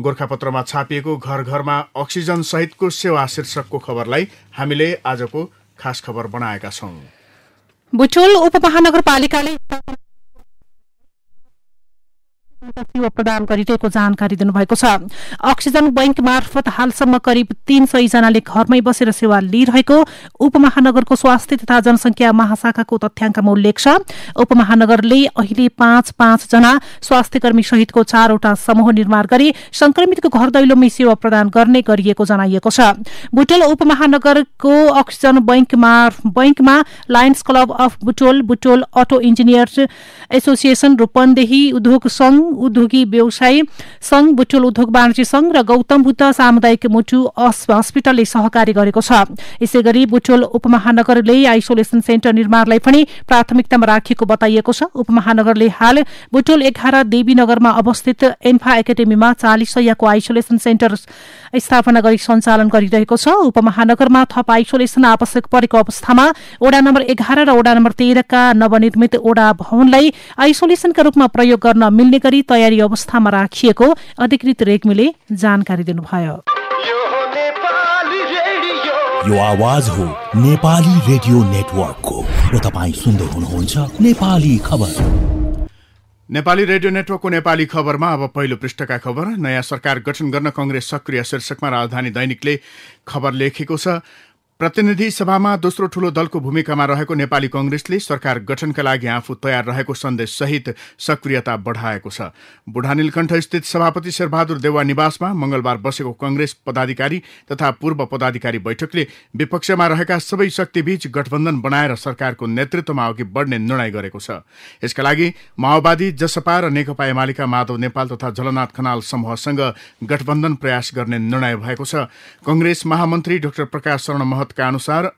गोर्खापत्रमा छापिएको घर घरमा अक्सिजन सहितको सेवा शीर्षकको खबरलाई हामीले आजको खास खबर बनाएका छौँ बुटोल सेवा प्रदान गरिरहेको जानकारी दिनुभएको छ अक्सिजन बैंक मार्फत हालसम्म करिब तीन सय जनाले घरमै बसेर सेवा लिइरहेको उपमहानगरको स्वास्थ्य तथा जनसंख्या महाशाखाको तथ्याङ्कमा उल्लेख छ उपमहानगरले अहिले पाँच पाँचजना कर्मी सहितको चारवटा समूह निर्माण गरी संक्रमितको घर दैलोमै सेवा प्रदान गर्ने गरिएको जनाइएको छ बुटोल उपमहानगरको अक्सिजन बैंकमा बैंकमा Lions Club of Butwal Butwal auto engineer association Rupandehi उद्योग संघ उद्योगी व्यवसायी संघ बुटोल उद्योग वाणिज्य संघ र गौतम बुद्ध सामुदायिक मुटु हस्पिटलले सहकारी गरेको छ यसै गरी बुटोल उपमहानगरले आइसोलेसन सेन्टर निर्माणलाई पनि प्राथमिकतामा राखिएको बताइएको छ उपमहानगरले हाल बुटोल एघार देवीनगरमा अवस्थित एन्फा एकाडेमीमा चालिस सयको आइसोलेसन सेन्टर स्थापना गरी सञ्चालन गरिरहेको छ उपमहानगरमा थप आइसोलेसन आवश्यक परेको अवस्थामा ओड़ा नम्बर एघार र वडा नम्बर तेह्रका नवनिर्मित ओडा भवनलाई आइसोलेसनका रूपमा प्रयोग गर्न मिल्ने गरी पूर्वी तयारी अवस्थामा राखिएको अधिकृत रेग्मीले जानकारी दिनुभयो यो आवाज हो नेपाली रेडियो नेटवर्कको र तपाईँ सुन्दै हुनुहुन्छ नेपाली खबर नेपाली रेडियो नेटवर्कको नेपाली खबरमा अब पहिलो पृष्ठका खबर नयाँ सरकार गठन गर्न कङ्ग्रेस सक्रिय शीर्षकमा राजधानी दैनिकले खबर लेखेको छ प्रतिनिधि सभामा दोस्रो ठूलो दलको भूमिकामा रहेको नेपाली कंग्रेसले सरकार गठनका लागि आफू तयार रहेको सन्देश सहित सक्रियता बढाएको छ बुढानीलकण्ठ स्थित सभापति शेरबहादुर देवा निवासमा मंगलबार बसेको कंग्रेस पदाधिकारी तथा पूर्व पदाधिकारी बैठकले विपक्षमा रहेका सबै शक्तिबीच गठबन्धन बनाएर सरकारको नेतृत्वमा अघि बढ्ने निर्णय गरेको छ यसका लागि माओवादी जसपा र नेकपा एमालेका माधव नेपाल तथा झलनाथ खनाल समूहसँग गठबन्धन प्रयास गर्ने निर्णय भएको छ कंग्रेस महामन्त्री डाक्टर प्रकाश शरण महत अनुसार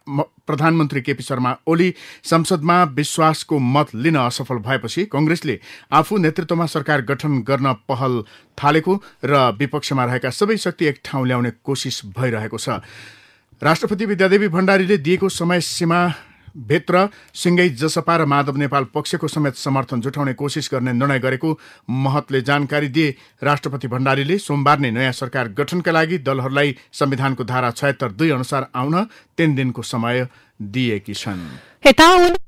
प्रधानमन्त्री केपी शर्मा ओली संसदमा विश्वासको मत लिन असफल भएपछि कंग्रेसले आफू नेतृत्वमा सरकार गठन गर्न पहल थालेको र विपक्षमा रहेका सबै शक्ति एक ठाउँ ल्याउने कोसिस भइरहेको छ राष्ट्रपति विद्यादेवी भण्डारीले दिएको समय सीमा भित्र सिँगै जसपा र माधव नेपाल पक्षको समेत समर्थन जुटाउने कोसिस गर्ने निर्णय गरेको महतले जानकारी दिए राष्ट्रपति भण्डारीले सोमबार नै नयाँ सरकार गठनका लागि दलहरूलाई संविधानको धारा छयत्तर दुई अनुसार आउन तीन दिनको समय दिएकी छन्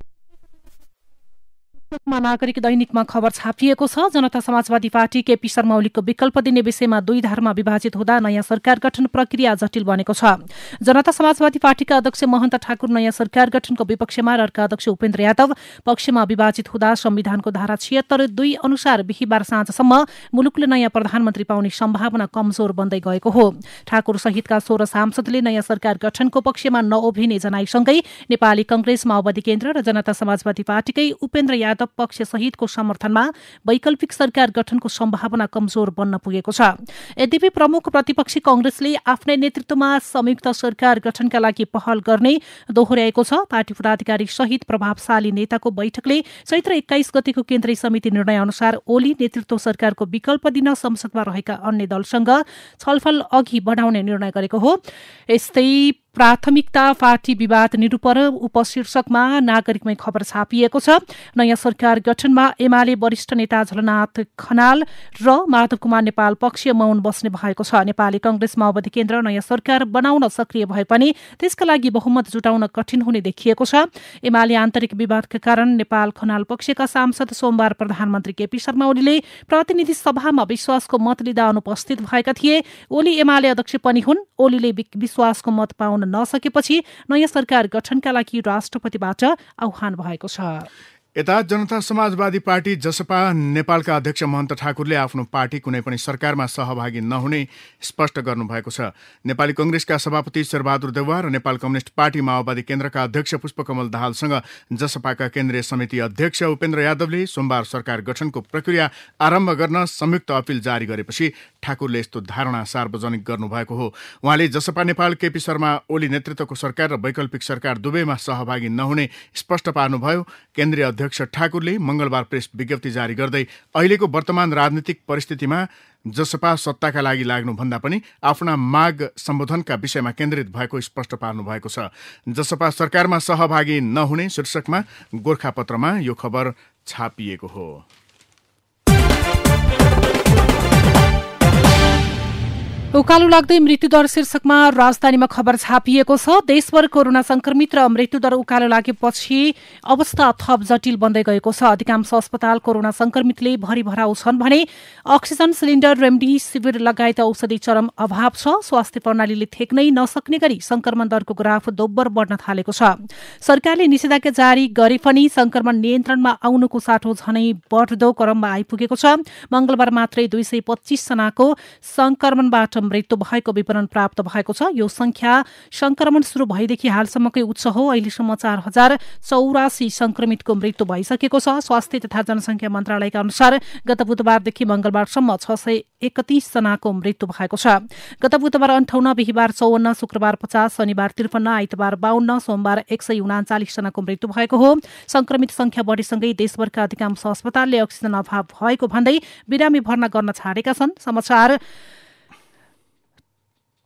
नागरिक दैनिकमा खबर छापिएको छ जनता समाजवादी पार्टी केपी शर्मा ओलीको विकल्प दिने विषयमा दुई धारमा विभाजित हुँदा नयाँ सरकार गठन प्रक्रिया जटिल बनेको छ जनता समाजवादी पार्टीका अध्यक्ष महन्त ठाकुर नयाँ सरकार गठनको विपक्षमा र अर्का अध्यक्ष उपेन्द्र यादव पक्षमा विभाजित हुँदा संविधानको धारा छिहत्तर दुई अनुसार बिहिबार साँझसम्म मुलुकले नयाँ प्रधानमन्त्री पाउने सम्भावना कमजोर बन्दै गएको हो ठाकुर सहितका सोह्र सांसदले नयाँ सरकार गठनको पक्षमा नओभिने जनाईसँगै नेपाली कंग्रेस माओवादी केन्द्र र जनता समाजवादी पार्टीकै उपेन्द्र यादव पक्ष सहितको समर्थनमा वैकल्पिक सरकार गठनको सम्भावना कमजोर बन्न पुगेको छ यद्यपि प्रमुख प्रतिपक्षी कंग्रेसले आफ्नै नेतृत्वमा संयुक्त सरकार गठनका लागि पहल गर्ने दोहोर्याएको छ पार्टी पदाधिकारी सहित प्रभावशाली नेताको बैठकले चैत्र एक्काइस गतिको केन्द्रीय समिति निर्णय अनुसार ओली नेतृत्व सरकारको विकल्प दिन संसदमा रहेका अन्य दलसँग छलफल अघि बढाउने निर्णय गरेको हो यस्तै प्राथमिकता पार्टी विवाद निरूपण उपशीर्षकमा नागरिकमै खबर छापिएको छ नयाँ सरकार गठनमा एमाले वरिष्ठ नेता झलनाथ खनाल र माधव कुमार नेपाल पक्षीय मौन बस्ने भएको छ नेपाली कंग्रेस माओवादी केन्द्र नयाँ सरकार बनाउन सक्रिय भए पनि त्यसका लागि बहुमत जुटाउन कठिन हुने देखिएको छ एमाले आन्तरिक विवादका कारण नेपाल खनाल पक्षका सांसद सोमबार प्रधानमन्त्री केपी शर्मा ओलीले प्रतिनिधि सभामा विश्वासको मत लिँदा अनुपस्थित भएका थिए ओली एमाले अध्यक्ष पनि हुन् ओलीले विश्वासको मत पाउन नसकेपछि नयाँ सरकार गठनका लागि राष्ट्रपतिबाट आह्वान भएको छ यता जनता समाजवादी पार्टी जसपा नेपालका अध्यक्ष महन्त ठाकुरले आफ्नो पार्टी कुनै पनि सरकारमा सहभागी नहुने स्पष्ट गर्नुभएको छ नेपाली कङ्ग्रेसका सभापति शेरबहादुर देववा र नेपाल कम्युनिष्ट पार्टी माओवादी केन्द्रका अध्यक्ष पुष्पकमल दाहालसँग जसपाका केन्द्रीय समिति अध्यक्ष उपेन्द्र यादवले सोमबार सरकार गठनको प्रक्रिया आरम्भ गर्न संयुक्त अपिल जारी गरेपछि ठाकुरले यस्तो धारणा सार्वजनिक गर्नुभएको हो उहाँले जसपा नेपाल केपी शर्मा ओली नेतृत्वको सरकार र वैकल्पिक सरकार दुवैमा सहभागी नहुने स्पष्ट पार्नुभयो केन्द्रीय अध्यक्ष ठाकुरले मंगलबार प्रेस विज्ञप्ति जारी गर्दै अहिलेको वर्तमान राजनीतिक परिस्थितिमा जसपा सत्ताका लागि लाग्नुभन्दा पनि आफ्ना माग सम्बोधनका विषयमा केन्द्रित भएको स्पष्ट पार्नु भएको छ जसपा सरकारमा सहभागी नहुने शीर्षकमा गोर्खापत्रमा यो खबर छापिएको हो उकालो लाग्दै मृत्युदर शीर्षकमा राजधानीमा खबर छापिएको छ देशभर कोरोना संक्रमित र मृत्युदर उकालो लागेपछि अवस्था थप जटिल बन्दै गएको छ अधिकांश अस्पताल कोरोना संक्रमितले भरिभराउ छन् भने अक्सिजन सिलिन्डर रेमडेसिभिर लगायत औषधि चरम अभाव छ स्वास्थ्य प्रणालीले थेक्नै नसक्ने गरी संक्रमण दरको ग्राफ दोब्बर बढ्न थालेको छ सरकारले निषेधाज्ञा जारी गरे पनि संक्रमण नियन्त्रणमा आउनुको साटो झनै बढ्दो क्रममा आइपुगेको छ मंगलबार मात्रै दुई सय जनाको संक्रमणबाट मृत्यु भएको विवरण प्राप्त भएको छ यो संख्या संक्रमण शुरू भएदेखि हालसम्मकै उच्च हो अहिलेसम्म चार हजार चौरासी संक्रमितको मृत्यु भइसकेको छ स्वास्थ्य तथा जनसंख्या मन्त्रालयका अनुसार गत बुधबारदेखि मंगलबारसम्म छ सय जनाको मृत्यु भएको छ गत बुधबार अन्ठाउन्न बिहिबार चौवन्न शुक्रबार पचास शनिबार त्रिपन्न आइतबार बाहन्न सोमबार एक सय उनाचालिसजनाको मृत्यु भएको हो संक्रमित संख्या बढीसँगै देशभरका अधिकांश अस्पतालले अक्सिजन अभाव भएको भन्दै बिरामी भर्ना गर्न छाडेका छन् समाचार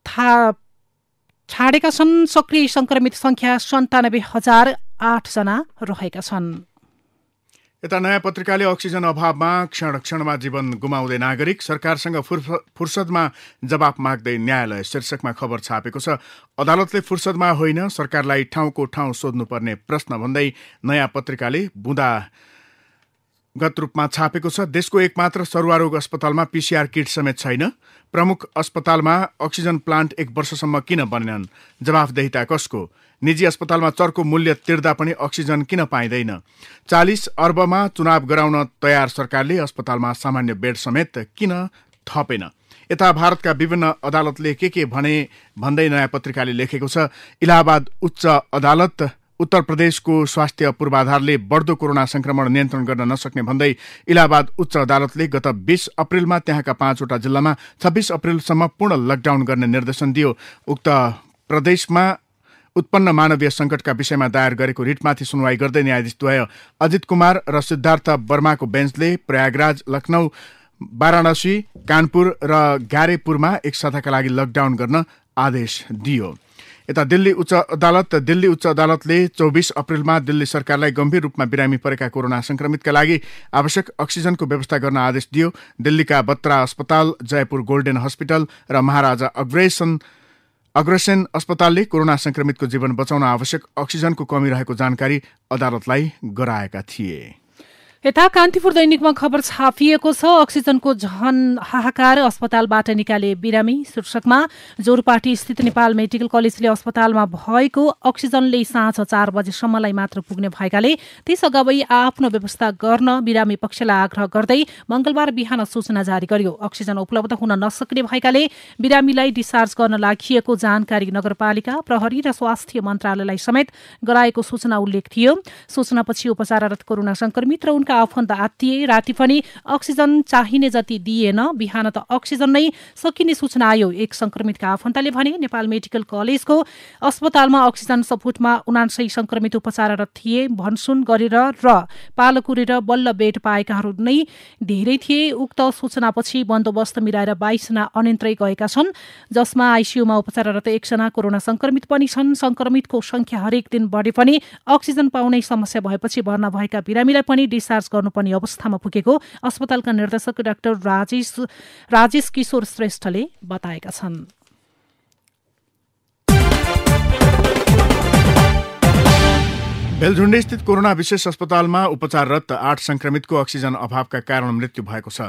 थाहा छाडेका छन् सक्रिय सङ्क्रमित सङ्ख्या सन्तानब्बे हजार आठजना रहेका छन् यता नयाँ पत्रिकाले अक्सिजन अभावमा क्षण क्षणमा जीवन गुमाउँदै नागरिक सरकारसँग फुर्सदमा जवाब माग्दै न्यायालय शीर्षकमा खबर छापेको छ अदालतले फुर्सदमा होइन सरकारलाई ठाउँको ठाउँ सोध्नुपर्ने प्रश्न भन्दै नयाँ पत्रिकाले बुँदा गत रूपमा छापेको छ देशको एकमात्र सरुवारोग अस्पतालमा पीसीआर किट समेत छैन प्रमुख अस्पतालमा अक्सिजन प्लान्ट एक वर्षसम्म किन बनेनन् जवाफदेहिता कसको निजी अस्पतालमा चर्को मूल्य तिर्दा पनि अक्सिजन किन पाइँदैन चालिस अर्बमा चुनाव गराउन तयार सरकारले अस्पतालमा सामान्य बेड समेत किन थपेन यता भारतका विभिन्न अदालतले के के भने भन्दै नयाँ पत्रिकाले लेखेको छ इलाहाबाद उच्च अदालत उत्तर प्रदेशको स्वास्थ्य पूर्वाधारले बढ्दो कोरोना संक्रमण नियन्त्रण गर्न नसक्ने भन्दै इलाहाबाद उच्च अदालतले गत बीस अप्रेलमा त्यहाँका पाँचवटा जिल्लामा छब्बीस अप्रेलसम्म पूर्ण लकडाउन गर्ने निर्देशन दियो उक्त प्रदेशमा उत्पन्न मानवीय संकटका विषयमा दायर गरेको रिटमाथि सुनवाई गर्दै न्यायाधीशद्वय अजित कुमार र सिद्धार्थ वर्माको बेन्चले प्रयागराज लखनऊ वाराणसी कानपुर र ग्यारेपुरमा एक साताका लागि लकडाउन गर्न आदेश दियो यता दिल्ली उच्च अदालत दिल्ली उच्च अदालतले चौबिस अप्रेलमा दिल्ली सरकारलाई गम्भीर रूपमा बिरामी परेका कोरोना संक्रमितका लागि आवश्यक अक्सिजनको व्यवस्था गर्न आदेश दियो दिल्लीका बत्रा अस्पताल जयपुर गोल्डेन हस्पिटल र महाराजा अग्रेसन अग्रसेन अस्पतालले कोरोना संक्रमितको जीवन बचाउन आवश्यक अक्सिजनको कमी रहेको जानकारी अदालतलाई गराएका थिए यता कान्तिपुर दैनिकमा खबर छापिएको छ अक्सिजनको झन हाहाकार अस्पतालबाट निकाले बिरामी शीर्षकमा जोरपाटी स्थित नेपाल मेडिकल कलेजले अस्पतालमा भएको अक्सिजनले साँझ चार बजेसम्मलाई मात्र पुग्ने भएकाले त्यस आ आफ्नो व्यवस्था गर्न बिरामी पक्षलाई आग्रह गर्दै मंगलबार बिहान सूचना जारी गर्यो अक्सिजन उपलब्ध हुन नसक्ने भएकाले बिरामीलाई डिस्चार्ज गर्न लागि जानकारी नगरपालिका प्रहरी र स्वास्थ्य मन्त्रालयलाई समेत गराएको सूचना उल्लेख थियो सूचनापछि उपचाररत कोरोना संक्रमित र उनका आफन्त आत्तिए राति पनि अक्सिजन चाहिने जति दिएन बिहान त अक्सिजन नै सकिने सूचना आयो एक संक्रमितका आफन्तले भने नेपाल मेडिकल कलेजको अस्पतालमा अक्सिजन सपुटमा उनान्सय संक्रमित उपचाररत थिए भनसुन गरेर र पालो बल्ल बेड पाएकाहरू नै धेरै थिए उक्त सूचनापछि बन्दोबस्त मिलाएर बाइसजना अनियन्त्रै गएका छन् जसमा आइसियूमा उपचाररत एकजना कोरोना संक्रमित पनि छन् संक्रमितको संख्या हरेक दिन बढे पनि अक्सिजन पाउने समस्या भएपछि भर्ना भएका बिरामीलाई पनि डिस्चार्ज उपचार गर्नुपर्ने अवस्थामा पुगेको अस्पतालका निर्देशक डाक्टर राजेश राजेश किशोर श्रेष्ठले बताएका छन् स्थित कोरोना विशेष अस्पतालमा उपचाररत आठ संक्रमितको अक्सिजन अभावका कारण मृत्यु भएको छ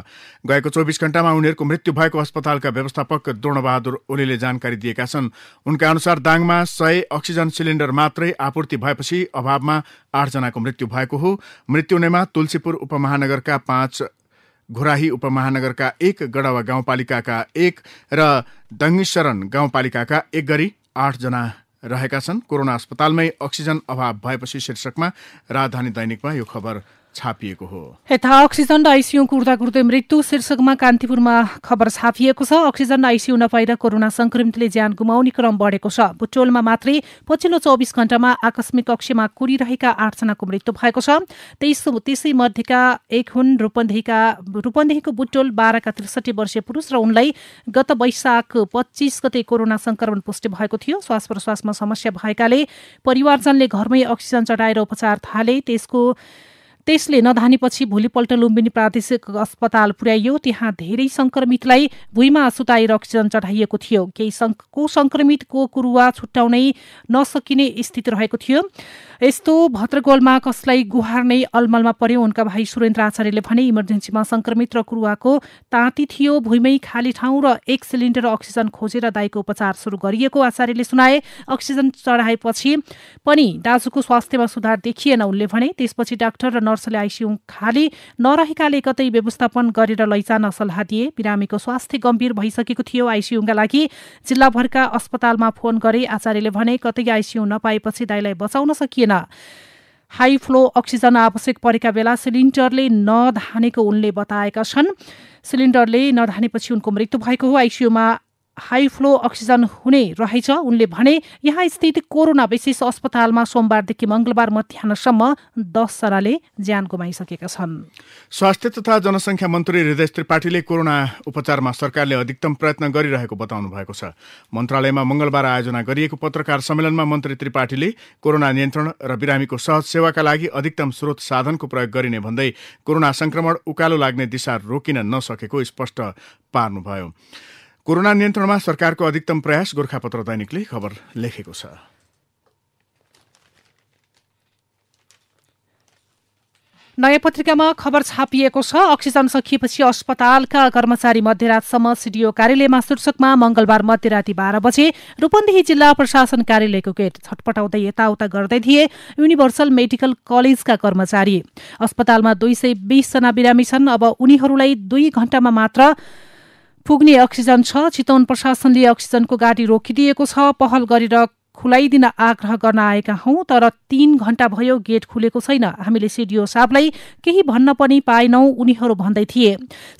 गएको चौबिस घण्टामा उनीहरूको मृत्यु भएको अस्पतालका व्यवस्थापक द्रोणबहादुर ओलीले जानकारी दिएका छन् उनका अनुसार दाङमा सय अक्सिजन सिलिण्डर मात्रै आपूर्ति भएपछि अभावमा आठजनाको मृत्यु भएको हो मृत्यु हुनेमा तुलसीपुर उपमहानगरका पाँच घुराही उपमहानगरका एक गडावा गाउँपालिकाका एक र दङ्गीशरण गाउँपालिकाका एक गरी आठजना रहेका छन् कोरोना अस्पतालमै अक्सिजन अभाव भएपछि शीर्षकमा राजधानी दैनिकमा यो खबर छापिएको हो यता अक्सिजन र आइसियू कुर्दा कुर्दै मृत्यु शीर्षकमा कान्तिपुरमा खबर छापिएको छ अक्सिजन र आइसियू नपाएर कोरोना संक्रमितले ज्यान गुमाउने क्रम बढेको छ बुटोलमा मात्रै पछिल्लो चौबिस घण्टामा आकस्मिक कक्षमा कुरिरहेका आठजनाको मृत्यु भएको छ तेइस त्यसै मध्येका एक हुन् रूपन्देहीका रूपन्देहीको बुटोल बाह्रका त्रिसठी वर्षीय पुरुष र उनलाई गत वैशाख पच्चिस गते कोरोना संक्रमण पुष्टि भएको थियो श्वास प्रश्वासमा समस्या भएकाले परिवारजनले घरमै अक्सिजन चढाएर उपचार थाले त्यसको त्यसले नधानीपछि भोलिपल्ट लुम्बिनी प्रादेशिक अस्पताल पुर्याइयो त्यहाँ धेरै संक्रमितलाई भुइँमा सुताएर अक्सिजन चढाइएको थियो केही को संक्रमितको कुरुवा छुट्याउनै नसकिने स्थिति रहेको थियो यस्तो भद्रगोलमा कसलाई गुहार नै अलमलमा पर्यो उनका भाइ सुरेन्द्र आचार्यले भने इमर्जेन्सीमा संक्रमित र कुरुवाको ताती थियो भुइँमै खाली ठाउँ र एक सिलिन्डर अक्सिजन खोजेर दाईको उपचार सुरु गरिएको आचार्यले सुनाए अक्सिजन चढाएपछि पनि दाजुको स्वास्थ्यमा सुधार देखिएन उनले भने त्यसपछि डाक्टर र नर्सले आइसियु खाली नरहेकाले कतै व्यवस्थापन गरेर लैजान सल्लाह दिए बिरामीको स्वास्थ्य गम्भीर भइसकेको थियो आइसियुका लागि जिल्लाभरका अस्पतालमा फोन गरे आचार्यले भने कतै आइसियु नपाएपछि दाईलाई बचाउन सकिएन हाई फ्लो अक्सिजन आवश्यक परेका बेला सिलिन्डरले नधानेको उनले बताएका छन् सिलिन्डरले नधानेपछि उनको मृत्यु भएको हो आइसियुमा हाई फ्लो अक्सिजन हुने रहेछ उनले भने यहाँ स्थित कोरोना विशेष अस्पतालमा सोमबारदेखि मङ्गलबार मध्याहसम्म दसजनाले ज्यान गुमाइसकेका छन् स्वास्थ्य तथा जनसङ्ख्या मन्त्री हृदय त्रिपाठीले कोरोना उपचारमा सरकारले अधिकतम प्रयत्न गरिरहेको बताउनु भएको छ मन्त्रालयमा मंगलबार आयोजना गरिएको पत्रकार सम्मेलनमा मन्त्री त्रिपाठीले कोरोना नियन्त्रण र बिरामीको सहज सेवाका लागि अधिकतम स्रोत साधनको प्रयोग गरिने भन्दै कोरोना संक्रमण उकालो लाग्ने दिशा रोकिन नसकेको स्पष्ट पार्नुभयो कोरोना नियन्त्रणमा सरकारको अधिकतम प्रयास गोर्खापत्र दैनिकले खबर लेखेको छ नयाँ पत्रिकामा खबर छापिएको छ अक्सिजन सकिएपछि अस्पतालका कर्मचारी मध्यरातसम्म सिडिओ कार्यालयमा शीर्षकमा मंगलबार मध्यराती बाह्र बजे रूपन्देही जिल्ला प्रशासन कार्यालयको गेट छटपटाउँदै यताउता गर्दै थिए युनिभर्सल मेडिकल कलेजका कर्मचारी अस्पतालमा दुई सय बीसजना बिरामी छन् अब उनीहरूलाई दुई घण्टामा मात्र पुग्ने अक्सिजन छ चितवन प्रशासनले अक्सिजनको गाडी रोकिदिएको छ पहल गरेर खुलाइदिन आग्रह गर्न आएका हौ तर तीन घण्टा भयो गेट खुलेको छैन हामीले सिडिओ साहबलाई केही भन्न पनि पाएनौं उनीहरू भन्दै थिए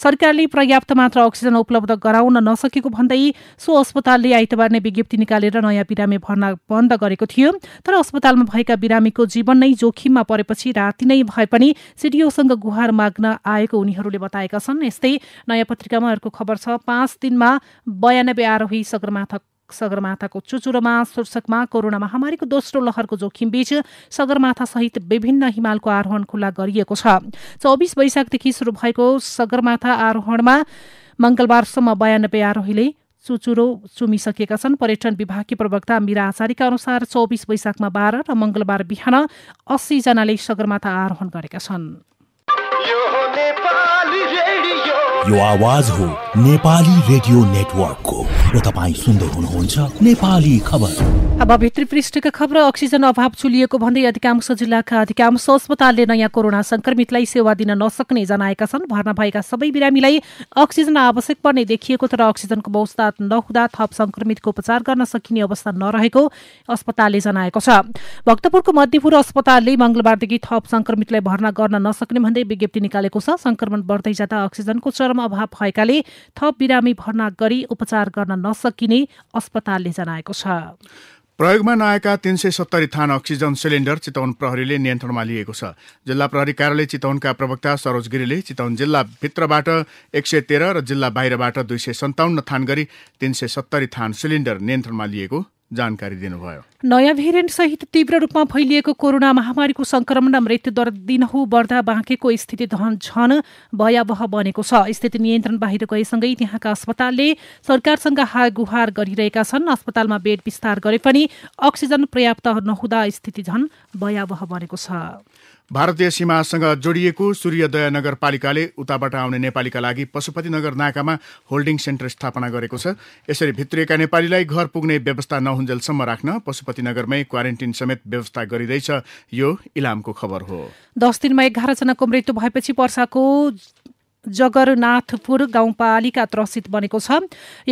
सरकारले पर्याप्त मात्र अक्सिजन उपलब्ध गराउन नसकेको भन्दै सो अस्पतालले आइतबार नै विज्ञप्ति निकालेर नयाँ बिरामी भर्ना बन्द गरेको थियो तर अस्पतालमा भएका बिरामीको जीवन नै जोखिममा परेपछि राति नै भए पनि सिडिओसँग गुहार माग्न आएको उनीहरूले बताएका छन् यस्तै नयाँ पत्रिकामा अर्को खबर छ पाँच दिनमा बयानब्बे आरोही सगरमाथा सगरमाथाको चुचुरोमा शीर्षकमा कोरोना महामारीको दोस्रो लहरको जोखिमबीच सगरमाथा सहित विभिन्न हिमालको आरोहण खुल्ला गरिएको छ चौबिस वैशाखदेखि शुरू भएको सगरमाथा आरोहणमा मंगलबारसम्म बयानब्बे आरोहीले चुचुरो चुमिसकेका छन् पर्यटन विभागकी प्रवक्ता मिरा आचार्यका अनुसार चौबिस वैशाखमा बाह्र र मंगलबार बिहान जनाले सगरमाथा आरोहण गरेका छन् यो आवाज हो नेपाली रेडियो नेटवर्कको र तपाईँ सुन्दै हुनुहुन्छ नेपाली खबर अब भित्री पृष्ठका खबर अक्सिजन अभाव चुलिएको भन्दै अधिकांश जिल्लाका अधिकांश अस्पतालले नयाँ कोरोना संक्रमितलाई सेवा दिन नसक्ने जनाएका छन् भर्ना भएका सबै बिरामीलाई अक्सिजन आवश्यक पर्ने देखिएको तर अक्सिजनको व्यवस्था नहुँदा थप संक्रमितको उपचार गर्न सकिने अवस्था नरहेको अस्पतालले जनाएको छ भक्तपुरको मध्यपुर अस्पतालले मंगलबारदेखि थप संक्रमितलाई भर्ना गर्न नसक्ने भन्दै विज्ञप्ति निकालेको छ संक्रमण बढ्दै जाँदा अक्सिजनको चरम अभाव भएकाले थप बिरामी भर्ना गरी उपचार गर्न नसकिने अस्पतालले जनाएको छ प्रयोगमा नआएका तिन सय सत्तरी थान अक्सिजन सिलिन्डर चितवन प्रहरीले नियन्त्रणमा लिएको छ जिल्ला प्रहरी कार्यालय चितवनका प्रवक्ता सरोज गिरीले चितवन जिल्लाभित्रबाट एक सय तेह्र र जिल्ला बाहिरबाट दुई सय सन्ताउन्न थान गरी तिन सय सत्तरी थान सिलिन्डर नियन्त्रणमा लिएको जानकारी दिनुभयो नयाँ सहित तीव्र रूपमा फैलिएको कोरोना महामारीको संक्रमण र मृत्युदर दिनहु बढ्दा बाँकेको स्थिति झन भयावह बनेको छ स्थिति नियन्त्रण बाहिर गएसँगै त्यहाँका अस्पतालले सरकारसँग गुहार गरिरहेका छन् अस्पतालमा बेड विस्तार गरे पनि अक्सिजन पर्याप्त नहुँदा स्थिति झन भयावह बनेको छ भारतीय सीमासँग जोडिएको सूर्योदय नगरपालिकाले उताबाट आउने नेपालीका लागि पशुपतिनगर नाकामा होल्डिङ सेन्टर स्थापना गरेको छ यसरी भित्रिएका नेपालीलाई घर पुग्ने व्यवस्था नहुन्जेलसम्म राख्न पशुपति पशुपतिनगरमै क्वारेन्टिन समेत व्यवस्था गरिँदैछ यो इलामको खबर हो दस दिनमा एघारजनाको मृत्यु भएपछि पर्साको जगरनाथपुर गाउँपालिका त्रसित बनेको छ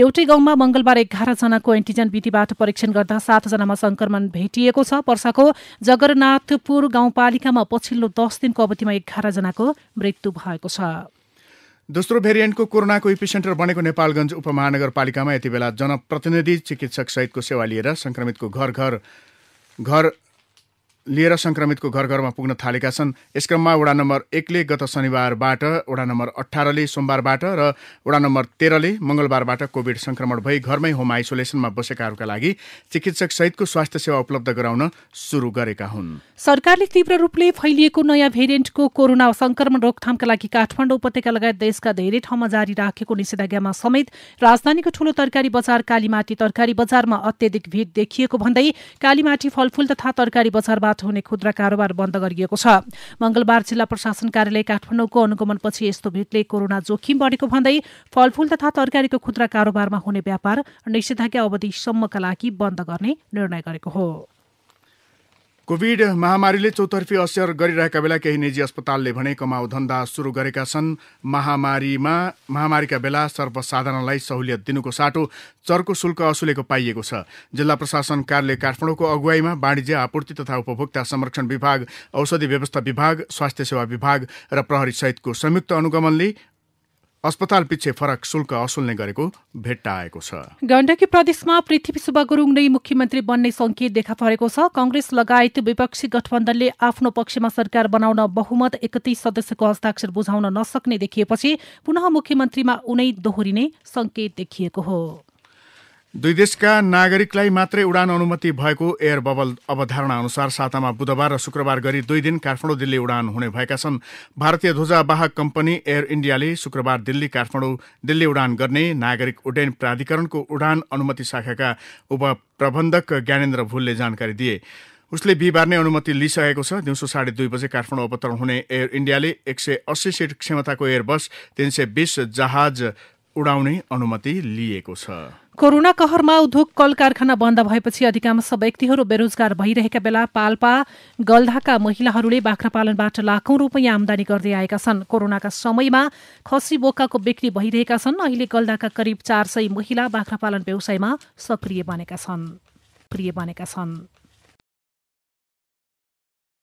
एउटै गाउँमा मंगलबार एघारजनाको एन्टिजन विधिबाट परीक्षण गर्दा सातजनामा संक्रमण भेटिएको छ पर्साको जगरनाथपुर गाउँपालिकामा पछिल्लो दस दिनको अवधिमा एघारजनाको मृत्यु भएको छ दोस्रो भेरिएन्टको कोरोनाको इपी सेन्टर बनेको नेपालगञ्ज उपमहानगरपालिकामा यति बेला जनप्रतिनिधि सहितको सेवा लिएर संक्रमितको घर घर घर लिएर संक्रमितको घर घरमा पुग्न थालेका छन् यस क्रममा वडा नम्बर एकले गत शनिबारबाट वडा नम्बर अठारले सोमबारबाट र वडा नम्बर तेह्रले मंगलबारबाट कोभिड संक्रमण भई घरमै होम आइसोलेसनमा बसेकाहरूका लागि चिकित्सक सहितको स्वास्थ्य सेवा उपलब्ध गराउन सुरु गरेका हुन् सरकारले तीव्र रूपले फैलिएको नयाँ भेरिएन्टको कोरोना संक्रमण रोकथामका लागि काठमाडौँ उपत्यका लगायत देशका धेरै ठाउँमा जारी राखेको निषेधाज्ञामा समेत राजधानीको ठूलो तरकारी बजार कालीमाटी तरकारी बजारमा अत्यधिक भीड़ देखिएको भन्दै कालीमाटी फलफूल तथा तरकारी बजारमा कारोबारबाट हुने खुद्रा कारोबार बन्द गरिएको छ मंगलबार जिल्ला प्रशासन कार्यालय काठमाडौँको अनुगमनपछि यस्तो भेटले कोरोना जोखिम बढेको भन्दै फलफूल तथा तरकारीको खुद्रा कारोबारमा हुने व्यापार निषेधाज्ञा अवधिसम्मका लागि बन्द गर्ने निर्णय गरेको हो कोविड महामारीले चौतर्फी असर गरिरहेका बेला केही निजी अस्पतालले भने कमाउ धन्दा सुरु गरेका छन् महामारीमा महामारीका बेला सर्वसाधारणलाई सहुलियत दिनुको साटो चर्को शुल्क असुलेको पाइएको छ जिल्ला प्रशासन कार्यालय काठमाडौँको अगुवाईमा वाणिज्य आपूर्ति तथा उपभोक्ता संरक्षण विभाग औषधि व्यवस्था विभाग स्वास्थ्य सेवा विभाग र प्रहरी सहितको संयुक्त अनुगमनले अस्पताल पछि फरक शुल्क असुल्ने गरेको भेट्टा छ गण्डकी प्रदेशमा पृथ्वी सुब्बा गुरुङ नै मुख्यमन्त्री बन्ने संकेत देखा परेको छ कंग्रेस लगायत विपक्षी गठबन्धनले आफ्नो पक्षमा सरकार बनाउन बहुमत एकतीस सदस्यको हस्ताक्षर बुझाउन नसक्ने देखिएपछि पुनः मुख्यमन्त्रीमा उनै दोहोरिने संकेत देखिएको हो दुई देशका नागरिकलाई मात्रै उडान अनुमति भएको एयर बबल अवधारणा अनुसार सातामा बुधबार र शुक्रबार गरी दुई दिन काठमाडौँ दिल्ली उडान हुने भएका छन् भारतीय ध्वजावाहक कम्पनी एयर इन्डियाले शुक्रबार दिल्ली काठमाडौँ दिल्ली उडान गर्ने नागरिक उड्डयन प्राधिकरणको उडान अनुमति शाखाका उपप्रबन्धक ज्ञानेन्द्र भुलले जानकारी दिए उसले बिहिबार नै अनुमति लिइसकेको छ दिउँसो साढे दुई बजे काठमाडौँ अवतरण हुने एयर इन्डियाले एक सय अस्सी सिट क्षमताको एयर बस तिन सय बिस जहाज उडाउने अनुमति लिएको छ कोरोना कहरमा उद्योग कल कारखाना बन्द भएपछि अधिकांश व्यक्तिहरू बेरोजगार भइरहेका बेला पाल्पा गल्धाका महिलाहरूले बाख्रा पालनबाट लाखौं रुपियाँ आमदानी गर्दै आएका छन् कोरोनाका समयमा खसी बोकाको बिक्री भइरहेका छन् अहिले गल्धाका करिब चार सय महिला बाख्रा पालन व्यवसायमा सक्रिय बनेका छन्